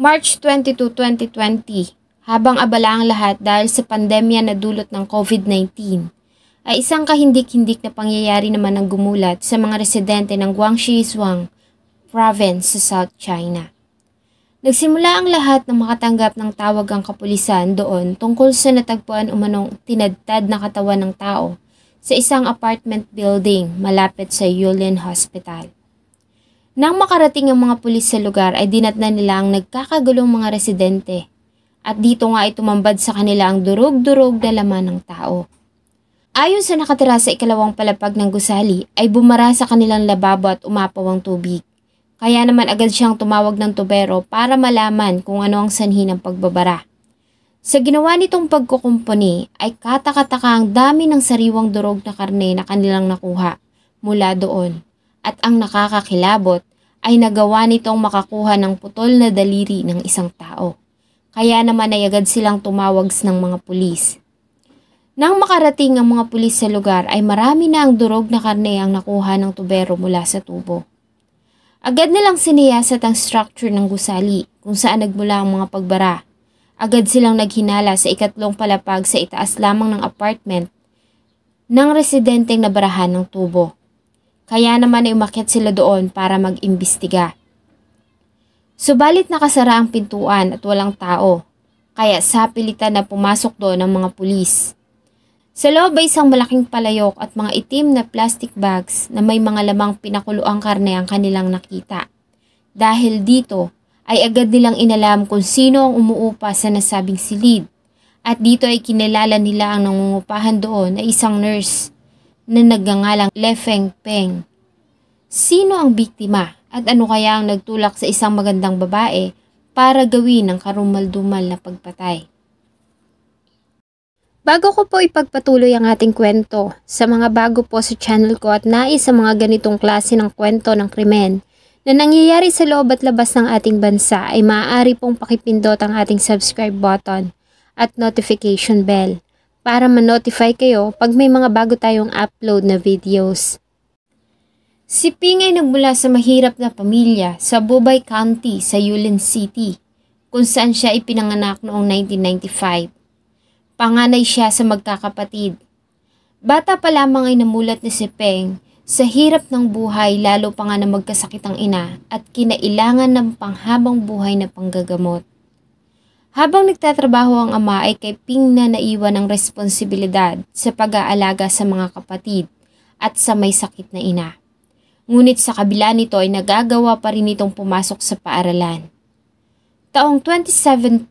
March 22, 2020, habang abala ang lahat dahil sa pandemya na dulot ng COVID-19, ay isang kahindik-hindik na pangyayari naman ang gumulat sa mga residente ng Guangxi Zhuang Province sa South China. Nagsimula ang lahat ng makatanggap ng tawag ang kapulisan doon tungkol sa natagpuan umanong tinadtad na katawan ng tao sa isang apartment building malapit sa Yulin Hospital. Nang makarating ang mga pulis sa lugar ay dinatnan nila ang nagkakagulong mga residente at dito nga ay tumambad sa kanila ang durog-durog na laman ng tao. Ayon sa nakatira sa ikalawang palapag ng gusali ay bumara sa kanilang lababo at umapaw ang tubig. Kaya naman agad siyang tumawag ng tubero para malaman kung ano ang sanhi ng pagbabara. Sa ginawa nitong pagkukumpuni ay katakataka ang dami ng sariwang durog na karne na kanilang nakuha mula doon. At ang nakakakilabot ay nagawa nitong makakuha ng putol na daliri ng isang tao. Kaya naman ay agad silang tumawag ng mga pulis. Nang makarating ang mga pulis sa lugar ay marami na ang durog na karne ang nakuha ng tubero mula sa tubo. Agad nilang siniyasat ang structure ng gusali kung saan nagmula ang mga pagbara. Agad silang naghinala sa ikatlong palapag sa itaas lamang ng apartment ng residenteng nabarahan ng tubo. Kaya naman ay umakyat sila doon para mag-imbestiga. Subalit nakasara ang pintuan at walang tao, kaya sapilitan na pumasok doon ang mga pulis. Sa loob ay isang malaking palayok at mga itim na plastic bags na may mga lamang pinakuloang karne ang kanilang nakita. Dahil dito, ay agad nilang inalam kung sino ang umuupa sa nasabing silid. At dito ay kinilala nila ang nangungupahan doon na isang nurse na nagngangalang Lefeng Peng. Sino ang biktima at ano kaya ang nagtulak sa isang magandang babae para gawin ang karumaldumal na pagpatay? Bago ko po ipagpatuloy ang ating kwento, sa mga bago po sa channel ko at nais sa mga ganitong klase ng kwento ng krimen na nangyayari sa loob at labas ng ating bansa ay maaari pong pakipindot ang ating subscribe button at notification bell para ma-notify kayo pag may mga bago tayong upload na videos. Si Ping ay nagmula sa mahirap na pamilya sa Bubay County sa Yulin City kung saan siya ipinanganak noong 1995. Panganay siya sa magkakapatid. Bata pa lamang ay namulat ni si Peng sa hirap ng buhay lalo pa nga na magkasakit ang ina at kinailangan ng panghabang buhay na panggagamot. Habang nagtatrabaho ang ama ay kay Ping na naiwan ang responsibilidad sa pag-aalaga sa mga kapatid at sa may sakit na ina. Ngunit sa kabila nito ay nagagawa pa rin itong pumasok sa paaralan. Taong 2017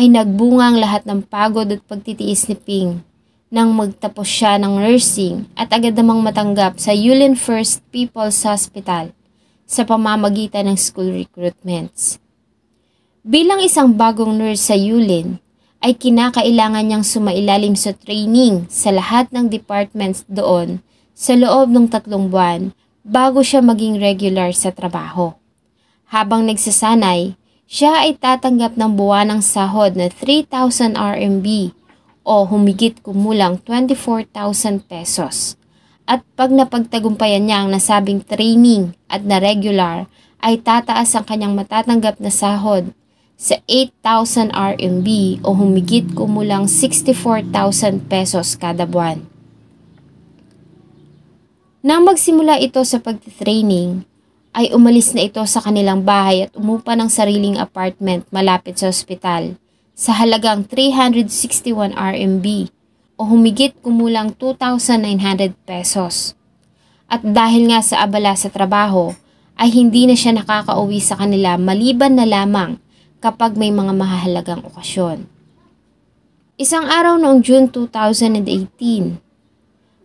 ay nagbunga ang lahat ng pagod at pagtitiis ni Ping nang magtapos siya ng nursing at agad namang matanggap sa Yulin First People's Hospital sa pamamagitan ng school recruitments. Bilang isang bagong nurse sa Yulin, ay kinakailangan niyang sumailalim sa training sa lahat ng departments doon sa loob ng tatlong buwan bago siya maging regular sa trabaho. Habang nagsasanay, siya ay tatanggap ng buwanang sahod na 3,000 RMB o humigit kumulang 24,000 pesos. At pag napagtagumpayan niya ang nasabing training at na regular, ay tataas ang kanyang matatanggap na sahod sa 8,000 RMB o humigit kumulang 64,000 pesos kada buwan. Nang magsimula ito sa pagtitraining, ay umalis na ito sa kanilang bahay at umupa ng sariling apartment malapit sa ospital sa halagang 361 RMB o humigit kumulang 2,900 pesos. At dahil nga sa abala sa trabaho, ay hindi na siya nakakauwi sa kanila maliban na lamang kapag may mga mahalagang okasyon. Isang araw noong June 2018,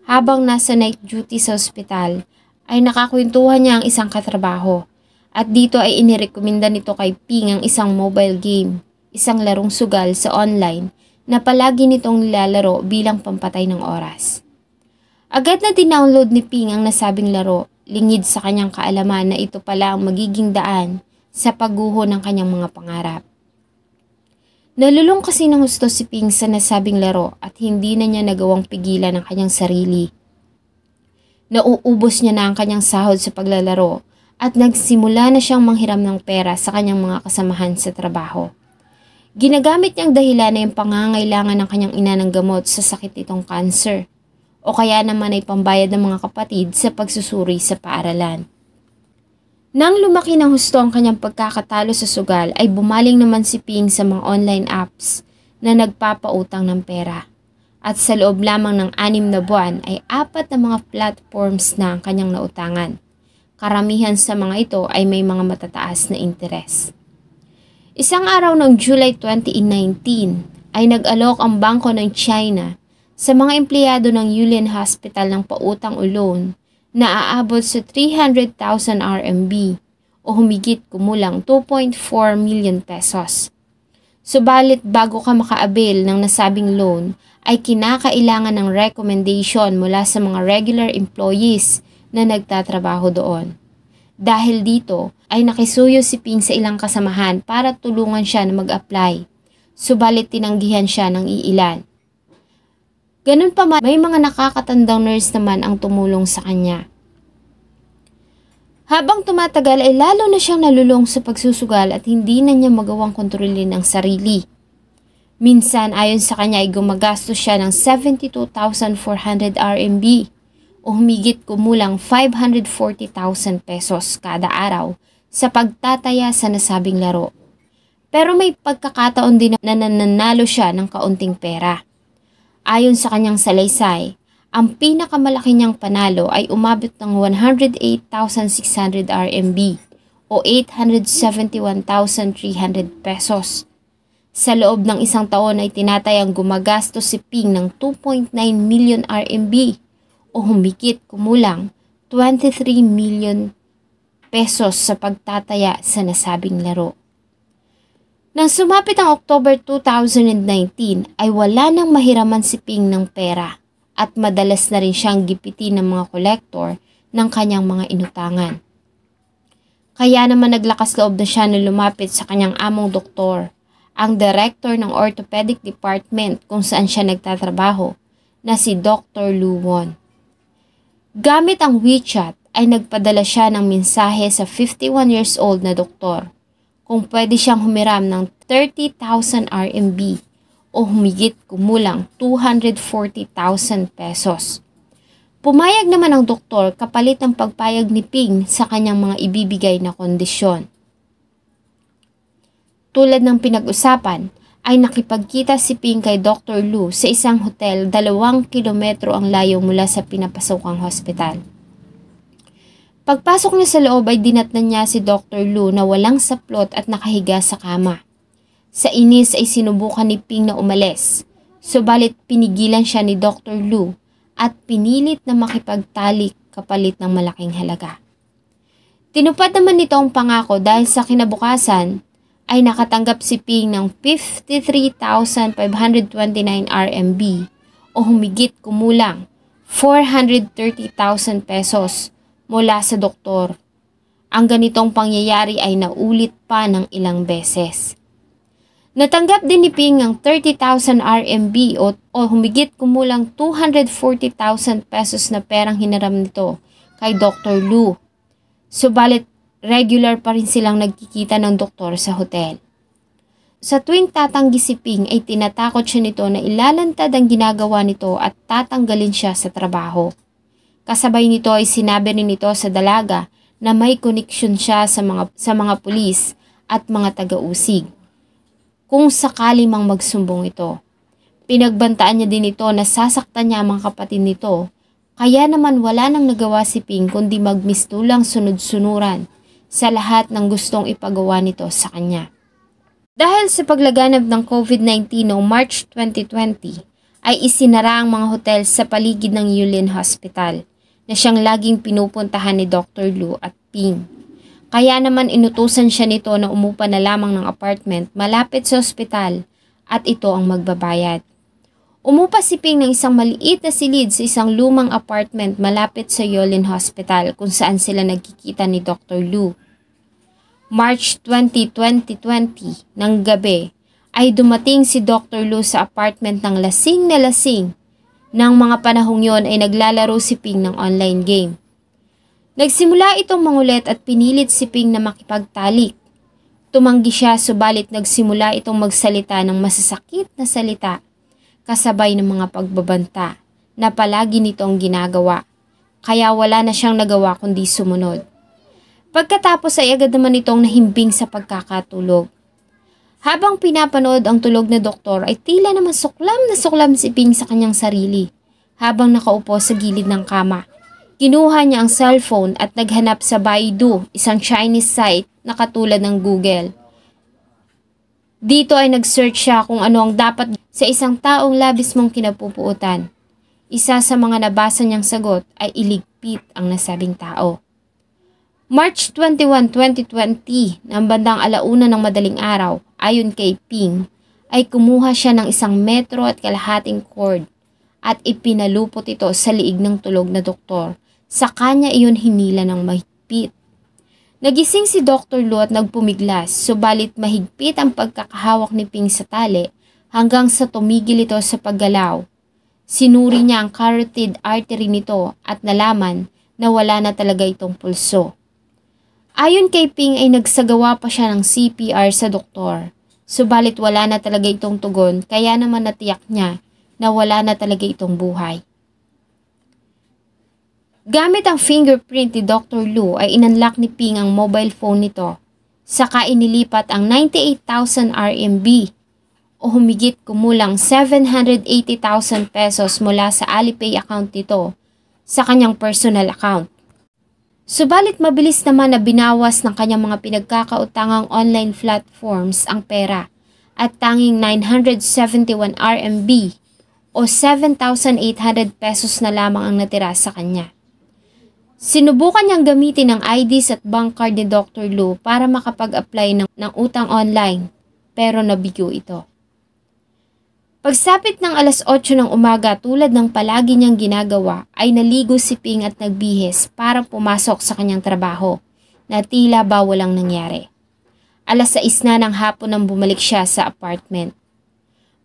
habang nasa night duty sa ospital, ay nakakwentuhan niya ang isang katrabaho at dito ay inirekomenda nito kay Ping ang isang mobile game, isang larong sugal sa online na palagi nitong nilalaro bilang pampatay ng oras. Agad na dinownload ni Ping ang nasabing laro, lingid sa kanyang kaalaman na ito pala ang magiging daan sa pagguho ng kanyang mga pangarap. Nalulong kasi ng husto si Ping sa nasabing laro at hindi na niya nagawang pigilan ang kanyang sarili. Nauubos niya na ang kanyang sahod sa paglalaro at nagsimula na siyang manghiram ng pera sa kanyang mga kasamahan sa trabaho. Ginagamit niyang dahilan na yung pangangailangan ng kanyang ina ng gamot sa sakit itong cancer o kaya naman ay pambayad ng mga kapatid sa pagsusuri sa paaralan. Nang lumaki ng husto ang kanyang pagkakatalo sa sugal ay bumaling naman si Ping sa mga online apps na nagpapautang ng pera. At sa loob lamang ng anim na buwan ay apat na mga platforms na ang kanyang nautangan. Karamihan sa mga ito ay may mga matataas na interes. Isang araw ng July 2019 ay nag-alok ang Bangko ng China sa mga empleyado ng Yulin Hospital ng pautang o loan na aabot sa 300,000 RMB o humigit kumulang 2.4 million pesos. Subalit bago ka maka-avail ng nasabing loan ay kinakailangan ng recommendation mula sa mga regular employees na nagtatrabaho doon. Dahil dito ay nakisuyo si Ping sa ilang kasamahan para tulungan siya na mag-apply. Subalit tinanggihan siya ng iilan. Ganun pa man, may mga nakakatandang nurse naman ang tumulong sa kanya. Habang tumatagal ay lalo na siyang nalulong sa pagsusugal at hindi na niya magawang kontrolin ang sarili. Minsan ayon sa kanya ay gumagastos siya ng 72,400 RMB o humigit kumulang 540,000 pesos kada araw sa pagtataya sa nasabing laro. Pero may pagkakataon din na nananalo siya ng kaunting pera. Ayon sa kanyang salaysay, ang pinakamalaki niyang panalo ay umabot ng 108,600 RMB o 871,300 pesos. Sa loob ng isang taon ay tinatayang gumagastos si Ping ng 2.9 million RMB o humigit kumulang 23 million pesos sa pagtataya sa nasabing laro. Nang sumapit ang October 2019 ay wala nang mahiraman si Ping ng pera at madalas na rin siyang gipitin ng mga kolektor ng kanyang mga inutangan. Kaya naman naglakas loob na siya na lumapit sa kanyang among doktor, ang director ng orthopedic department kung saan siya nagtatrabaho, na si Dr. Luwon. Gamit ang WeChat ay nagpadala siya ng mensahe sa 51 years old na doktor kung pwede siyang humiram ng 30,000 RMB o humigit kumulang 240,000 pesos. Pumayag naman ang doktor kapalit ng pagpayag ni Ping sa kanyang mga ibibigay na kondisyon. Tulad ng pinag-usapan, ay nakipagkita si Ping kay Dr. Lu sa isang hotel dalawang kilometro ang layo mula sa pinapasokang hospital. Pagpasok niya sa loob ay dinatnan niya si Dr. Lu na walang saplot at nakahiga sa kama. Sa inis ay sinubukan ni Ping na umalis, subalit pinigilan siya ni Dr. Lu at pinilit na makipagtalik kapalit ng malaking halaga. Tinupad naman nito ang pangako dahil sa kinabukasan ay nakatanggap si Ping ng 53,529 RMB o humigit kumulang 430,000 pesos mula sa doktor. Ang ganitong pangyayari ay naulit pa ng ilang beses. Natanggap din ni Ping ang 30,000 RMB o, o humigit kumulang 240,000 pesos na perang hinaram nito kay Dr. Lu. Subalit regular pa rin silang nagkikita ng doktor sa hotel. Sa tuwing tatanggi si Ping ay tinatakot siya nito na ilalantad ang ginagawa nito at tatanggalin siya sa trabaho. Kasabay nito ay sinabi rin ito sa dalaga na may koneksyon siya sa mga, sa mga pulis at mga taga-usig. Kung sakali mang magsumbong ito. Pinagbantaan niya din ito na sasaktan niya ang mga kapatid nito kaya naman wala nang nagawa si Ping kundi magmistulang sunod-sunuran sa lahat ng gustong ipagawa nito sa kanya. Dahil sa paglaganap ng COVID-19 noong March 2020, ay isinara ang mga hotel sa paligid ng Yulin Hospital na siyang laging pinupuntahan ni Dr. Lu at Ping. Kaya naman inutusan siya nito na umupa na lamang ng apartment malapit sa ospital at ito ang magbabayad. Umupa si Ping ng isang maliit na silid sa isang lumang apartment malapit sa Yolin Hospital kung saan sila nagkikita ni Dr. Lu. March 20, 2020, ng gabi, ay dumating si Dr. Lu sa apartment ng lasing na lasing nang mga panahong yon ay naglalaro si Ping ng online game. Nagsimula itong mangulit at pinilit si Ping na makipagtalik. Tumanggi siya subalit nagsimula itong magsalita ng masasakit na salita kasabay ng mga pagbabanta na palagi nitong ginagawa. Kaya wala na siyang nagawa kundi sumunod. Pagkatapos ay agad naman itong nahimbing sa pagkakatulog. Habang pinapanood ang tulog na doktor ay tila naman suklam na suklam si Ping sa kanyang sarili habang nakaupo sa gilid ng kama. Kinuha niya ang cellphone at naghanap sa Baidu, isang Chinese site na katulad ng Google. Dito ay nag-search siya kung ano ang dapat sa isang taong labis mong kinapupuutan. Isa sa mga nabasa niyang sagot ay iligpit ang nasabing tao. March 21, 2020, nang bandang alauna ng madaling araw, ayon kay Ping, ay kumuha siya ng isang metro at kalahating cord at ipinalupot ito sa liig ng tulog na doktor. Sa kanya iyon hinila ng mahigpit. Nagising si Dr. Lu at nagpumiglas, subalit mahigpit ang pagkakahawak ni Ping sa tali hanggang sa tumigil ito sa paggalaw. Sinuri niya ang carotid artery nito at nalaman na wala na talaga itong pulso. Ayon kay Ping ay nagsagawa pa siya ng CPR sa doktor. Subalit wala na talaga itong tugon kaya naman natiyak niya na wala na talaga itong buhay. Gamit ang fingerprint ni Dr. Lu ay inanlock ni Ping ang mobile phone nito. Saka inilipat ang 98,000 RMB o humigit kumulang 780,000 pesos mula sa Alipay account nito sa kanyang personal account. Subalit mabilis naman na binawas ng kanyang mga pinagkakautangang online platforms ang pera at tanging 971 RMB o 7,800 pesos na lamang ang natira sa kanya. Sinubukan niyang gamitin ang IDs at bank card ni Dr. Lu para makapag-apply ng, ng utang online pero nabigo ito. Pagsapit ng alas 8 ng umaga tulad ng palagi niyang ginagawa ay naligo si Ping at nagbihis para pumasok sa kanyang trabaho na tila ba walang nangyari. Alas 6 na ng hapon nang bumalik siya sa apartment.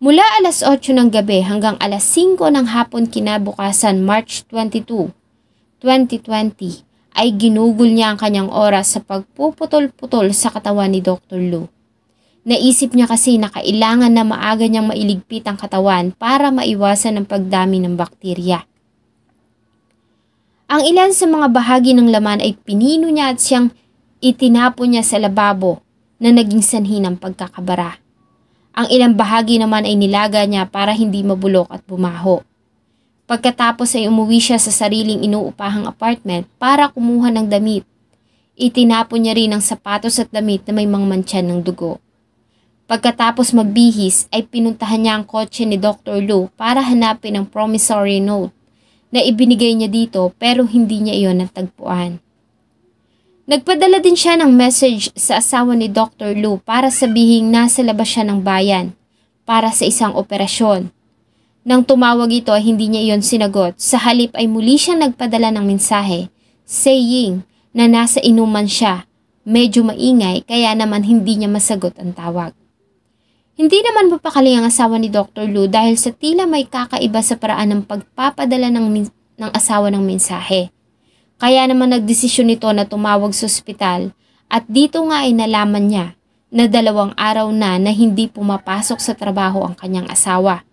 Mula alas 8 ng gabi hanggang alas 5 ng hapon kinabukasan March 22, 2020 ay ginugol niya ang kanyang oras sa pagpuputol-putol sa katawan ni Dr. Lu. Naisip niya kasi na kailangan na maaga niyang mailigpit ang katawan para maiwasan ang pagdami ng bakterya. Ang ilan sa mga bahagi ng laman ay pinino niya at siyang itinapon niya sa lababo na naging sanhi ng pagkakabara. Ang ilang bahagi naman ay nilaga niya para hindi mabulok at bumaho. Pagkatapos ay umuwi siya sa sariling inuupahang apartment para kumuha ng damit. Itinapon niya rin ang sapatos at damit na may mga ng dugo. Pagkatapos magbihis ay pinuntahan niya ang kotse ni Dr. Lou para hanapin ang promissory note na ibinigay niya dito pero hindi niya iyon natagpuan. Nagpadala din siya ng message sa asawa ni Dr. Lou para sabihing nasa labas siya ng bayan para sa isang operasyon. Nang tumawag ito ay hindi niya iyon sinagot, sa halip ay muli siya nagpadala ng mensahe saying na nasa inuman siya, medyo maingay kaya naman hindi niya masagot ang tawag. Hindi naman mapakali ang asawa ni Dr. Lu dahil sa tila may kakaiba sa paraan ng pagpapadala ng, ng asawa ng mensahe. Kaya naman nagdesisyon nito na tumawag sa ospital at dito nga ay nalaman niya na dalawang araw na na hindi pumapasok sa trabaho ang kanyang asawa.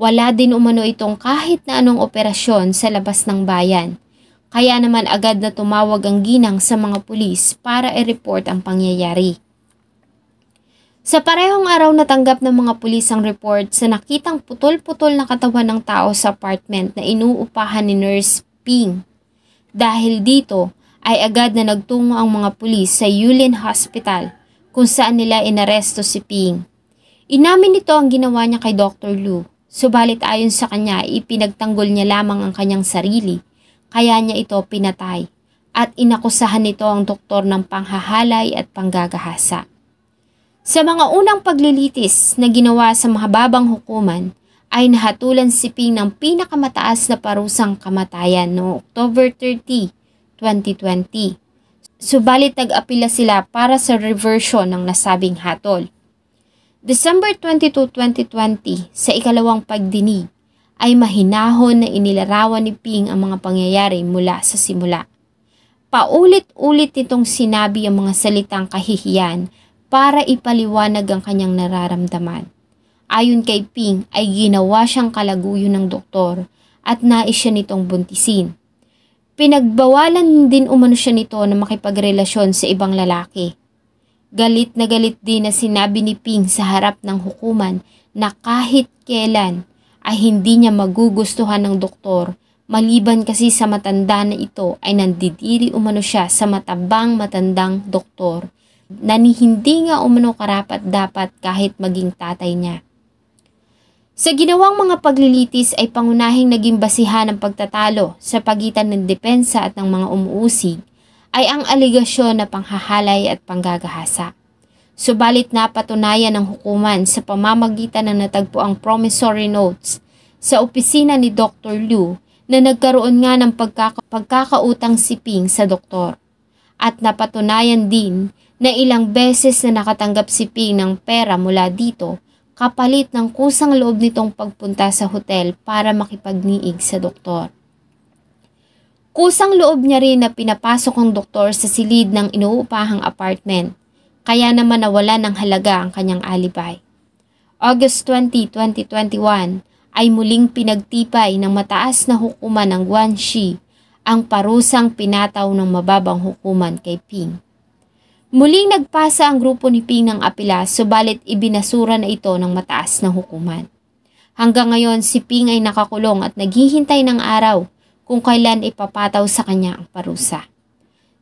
Wala din umano itong kahit na anong operasyon sa labas ng bayan. Kaya naman agad na tumawag ang ginang sa mga pulis para i-report ang pangyayari. Sa parehong araw natanggap ng mga pulis ang report sa nakitang putol-putol na katawan ng tao sa apartment na inuupahan ni Nurse Ping. Dahil dito ay agad na nagtungo ang mga pulis sa Yulin Hospital kung saan nila inaresto si Ping. Inamin nito ang ginawa niya kay Dr. Liu, subalit ayon sa kanya ipinagtanggol niya lamang ang kanyang sarili, kaya niya ito pinatay at inakusahan nito ang doktor ng panghahalay at panggagahasa. Sa mga unang paglilitis na ginawa sa mahababang hukuman, ay nahatulan si Ping ng pinakamataas na parusang kamatayan no October 30, 2020. Subalit nag-apila sila para sa reversion ng nasabing hatol. December 22, 2020, sa ikalawang pagdinig, ay mahinahon na inilarawan ni Ping ang mga pangyayari mula sa simula. Paulit-ulit nitong sinabi ang mga salitang kahihiyan para ipaliwanag ang kanyang nararamdaman. Ayon kay Ping ay ginawa siyang kalaguyo ng doktor at nais siya nitong buntisin. Pinagbawalan din umano siya nito na makipagrelasyon sa ibang lalaki. Galit na galit din na sinabi ni Ping sa harap ng hukuman na kahit kailan ay hindi niya magugustuhan ng doktor maliban kasi sa matanda na ito ay nandidiri umano siya sa matabang matandang doktor na hindi nga umano karapat dapat kahit maging tatay niya. Sa ginawang mga paglilitis ay pangunahing naging basihan ng pagtatalo sa pagitan ng depensa at ng mga umuusig ay ang aligasyon na panghahalay at panggagahasa. Subalit napatunayan ng hukuman sa pamamagitan ng natagpo ang promissory notes sa opisina ni Dr. Liu na nagkaroon nga ng pagkaka- pagkakautang siping sa doktor. At napatunayan din na ilang beses na nakatanggap si Ping ng pera mula dito kapalit ng kusang loob nitong pagpunta sa hotel para makipagniig sa doktor. Kusang loob niya rin na pinapasok ang doktor sa silid ng inuupahang apartment, kaya naman nawala ng halaga ang kanyang alibay. August 20, 2021 ay muling pinagtipay ng mataas na hukuman ng Guanxi ang parusang pinataw ng mababang hukuman kay Ping. Muling nagpasa ang grupo ni Ping ng apila subalit ibinasura na ito ng mataas na hukuman. Hanggang ngayon si Ping ay nakakulong at naghihintay ng araw kung kailan ipapataw sa kanya ang parusa.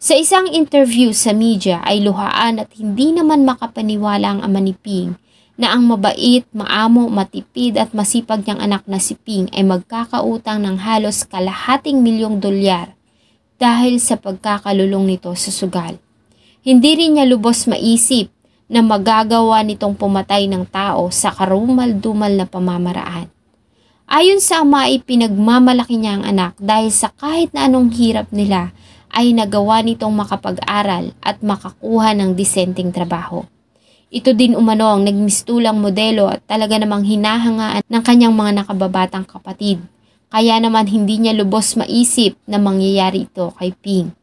Sa isang interview sa media ay luhaan at hindi naman makapaniwala ang ama ni Ping na ang mabait, maamo, matipid at masipag niyang anak na si Ping ay magkakautang ng halos kalahating milyong dolyar dahil sa pagkakalulong nito sa sugal. Hindi rin niya lubos maisip na magagawa nitong pumatay ng tao sa karumal-dumal na pamamaraan. Ayon sa ama ay pinagmamalaki niya ang anak dahil sa kahit na anong hirap nila ay nagawa nitong makapag-aral at makakuha ng disenteng trabaho. Ito din umano ang nagmistulang modelo at talaga namang hinahangaan ng kanyang mga nakababatang kapatid. Kaya naman hindi niya lubos maisip na mangyayari ito kay Ping.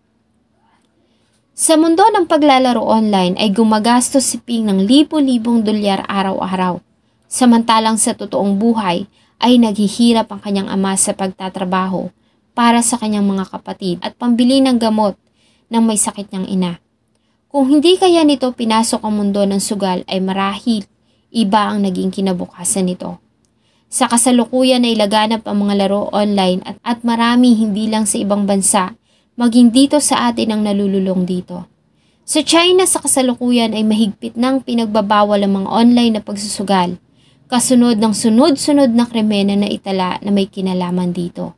Sa mundo ng paglalaro online ay gumagastos si Ping ng libo-libong dolyar araw-araw. Samantalang sa totoong buhay ay naghihirap ang kanyang ama sa pagtatrabaho para sa kanyang mga kapatid at pambili ng gamot ng may sakit niyang ina. Kung hindi kaya nito pinasok ang mundo ng sugal ay marahil iba ang naging kinabukasan nito. Sa kasalukuyan ay laganap ang mga laro online at, at marami hindi lang sa ibang bansa maging dito sa atin ang nalululong dito. Sa China sa kasalukuyan ay mahigpit nang pinagbabawal ang mga online na pagsusugal, kasunod ng sunod-sunod na kremena na itala na may kinalaman dito.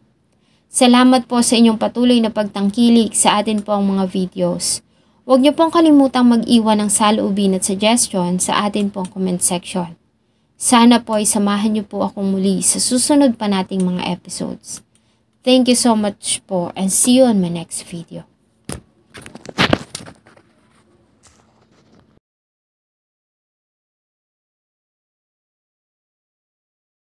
Salamat po sa inyong patuloy na pagtangkilik sa atin po ang mga videos. Huwag niyo pong kalimutang mag-iwan ng saloobin at suggestion sa atin pong comment section. Sana po ay samahan niyo po ako muli sa susunod pa nating mga episodes. Thank you so much po and see you on my next video.